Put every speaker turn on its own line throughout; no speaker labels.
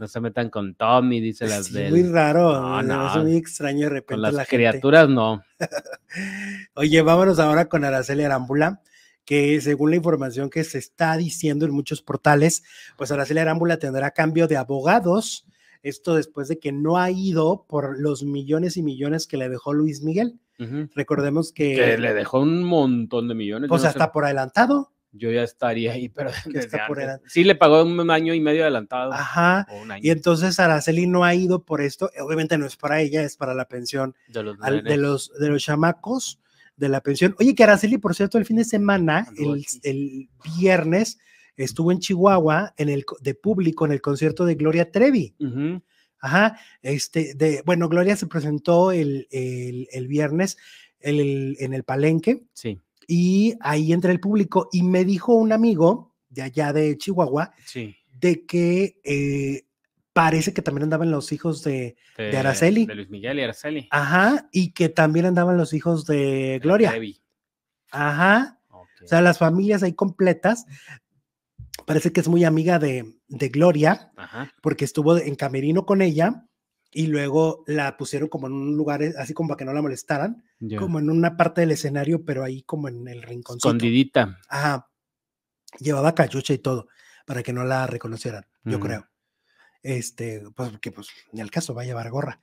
no se metan con Tommy, dice las sí, Muy raro, eh, no, es muy
extraño de repente. Con las criaturas no. Oye, vámonos ahora con Araceli Arámbula, que según la información que se está diciendo en muchos portales, pues Araceli Arámbula tendrá cambio de abogados. Esto después de que no ha ido por los millones y millones que le dejó Luis Miguel. Recordemos que. Que le dejó
un montón de millones. Pues sea hasta por
adelantado
yo ya estaría ahí, pero si sí le pagó un año y medio adelantado. Ajá.
Y entonces Araceli no ha ido por esto. Obviamente no es para ella, es para la pensión de los, de los, chamacos de la pensión. Oye, que Araceli, por cierto, el fin de semana, el, viernes, estuvo en Chihuahua en el, de público en el concierto de Gloria Trevi. Ajá. Este, de, bueno, Gloria se presentó el viernes en el palenque. Sí y ahí entre el público. Y me dijo un amigo de allá de Chihuahua de que eh, parece que también andaban los hijos de,
Araceli. De Luis Miguel y Araceli.
Ajá, y que también andaban los hijos de Gloria. Ajá. O sea, las familias ahí completas. Parece que es muy amiga de, Gloria, porque estuvo en camerino con ella y luego la pusieron como en un lugar eh, así como para que no la molestaran, como en una parte del escenario, pero ahí como en el rincón.
Escondidita.
Llevaba cachucha y todo para que no la reconocieran, yo mm. creo. Este, pues que pues ni al caso va a llevar gorra,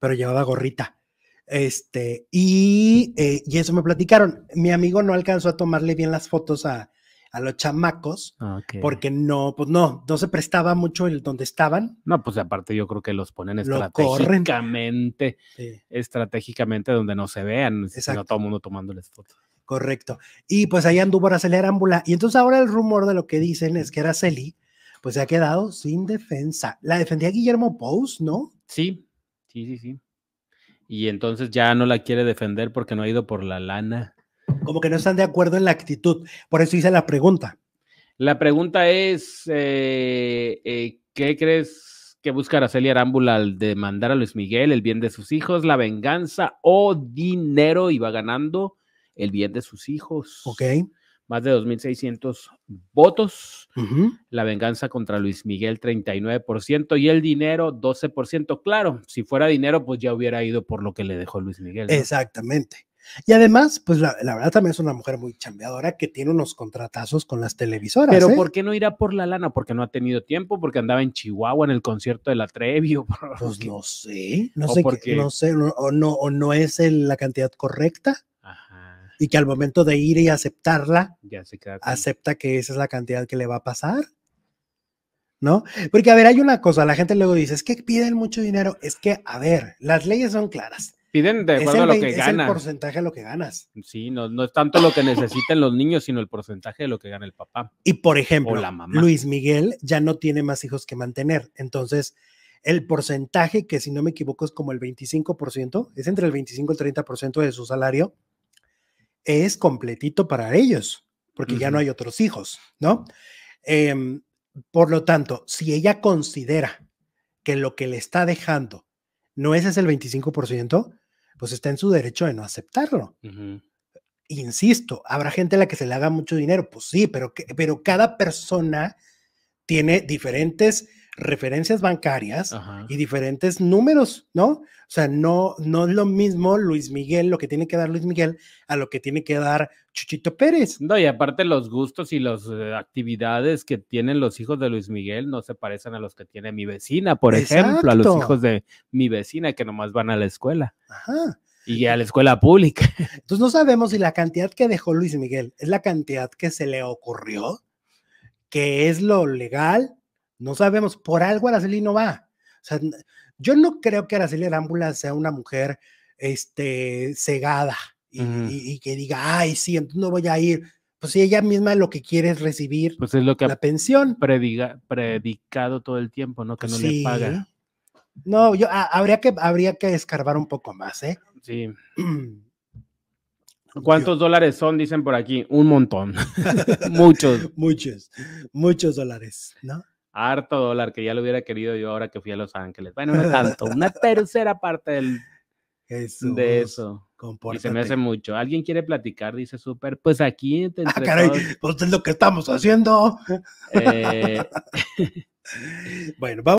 pero llevaba gorrita. Este, y, eh, y eso me platicaron. Mi amigo no alcanzó a tomarle bien las fotos a, a los chamacos, ah, porque no, pues no, no se prestaba mucho el donde estaban.
No, pues aparte yo creo que los ponen estratégicamente, estratégicamente donde no se vean, sino todo el mundo tomándoles fotos.
Correcto. Y pues ahí anduvo Araceli Arámbula. Y entonces ahora el rumor de lo que dicen es que Araceli, pues se ha quedado sin defensa. La defendía Guillermo Pous, ¿no? Sí, sí, sí, sí.
Y entonces ya no la quiere defender porque no ha ido por la lana
como que no están de acuerdo en la actitud. Por eso hice la pregunta.
La pregunta es, eh, eh, ¿qué crees que busca Araceli Arámbula al demandar a Luis Miguel el bien de sus hijos, la venganza o dinero? Y va ganando el bien de sus hijos. Ok. Más de 2.600 votos. La venganza contra Luis Miguel, 39%. Y el dinero, 12%. Claro, si fuera dinero, pues ya hubiera ido por lo que le dejó Luis Miguel.
Exactamente. Y además, pues la, la, verdad también es una mujer muy chambeadora que tiene unos contratazos con las televisoras. Pero ¿eh? ¿por
qué no irá por la lana? Porque no ha tenido tiempo, porque andaba en Chihuahua en el concierto de la Trevi. Pues no sé, no sé, qué, no sé,
o, no, es la cantidad correcta. Y que al momento de ir y aceptarla, ya acepta que esa es la cantidad que le va a pasar. ¿no? Porque, a ver, hay una cosa, la gente luego dice, es que piden mucho dinero, es que, a ver, las leyes son claras.
Piden de acuerdo a lo que el
porcentaje de lo que ganas.
Sí, no, es tanto lo que necesitan los niños, sino el porcentaje de lo que gana el papá. Y por ejemplo, Luis
Miguel ya no tiene más hijos que mantener. Entonces, el porcentaje, que si no me equivoco es como el 25%, es entre el 25 y el 30% de su salario, es completito para ellos, porque ya no hay otros hijos, ¿no? Em, por lo tanto, si ella considera que lo que le está dejando no ese es el 25%, pues está en su derecho de no aceptarlo. Insisto, habrá gente a la que se le haga mucho dinero, pues sí, pero, pero cada persona tiene diferentes referencias bancarias y diferentes números, ¿no? O sea, no, no es lo mismo Luis Miguel, lo que tiene que dar Luis Miguel, a lo que tiene que dar Chuchito Pérez. No, y aparte los
gustos y las eh, actividades que tienen los hijos de Luis Miguel no se parecen a los que tiene mi vecina, por ejemplo, a los hijos de mi vecina que nomás van a la escuela. Ajá. Y a la escuela pública.
Entonces no sabemos si la cantidad que dejó Luis Miguel es la cantidad que se le ocurrió, que es lo legal, no sabemos, por algo Araceli no va. O sea, yo no creo que Araceli Arámbula sea una mujer este, cegada y, que diga, ay, sí, entonces no voy a ir. Pues si ella misma lo que quiere es recibir
pues lo la pensión. predicado todo el tiempo, ¿no? Que no le paga.
No, yo habría que habría que escarbar un poco más, ¿eh?
Sí. ¿Cuántos dólares son? Dicen por aquí. Un
montón. muchos. Muchos, muchos dólares, ¿no?
harto dólar que ya lo hubiera querido yo ahora que fui a Los Ángeles. Bueno, no tanto, una tercera parte del, de eso. Y se me hace mucho. ¿Alguien quiere platicar? Dice súper. Pues aquí. Entre ah, caray,
pues es lo que estamos haciendo. Eh,
bueno, vamos.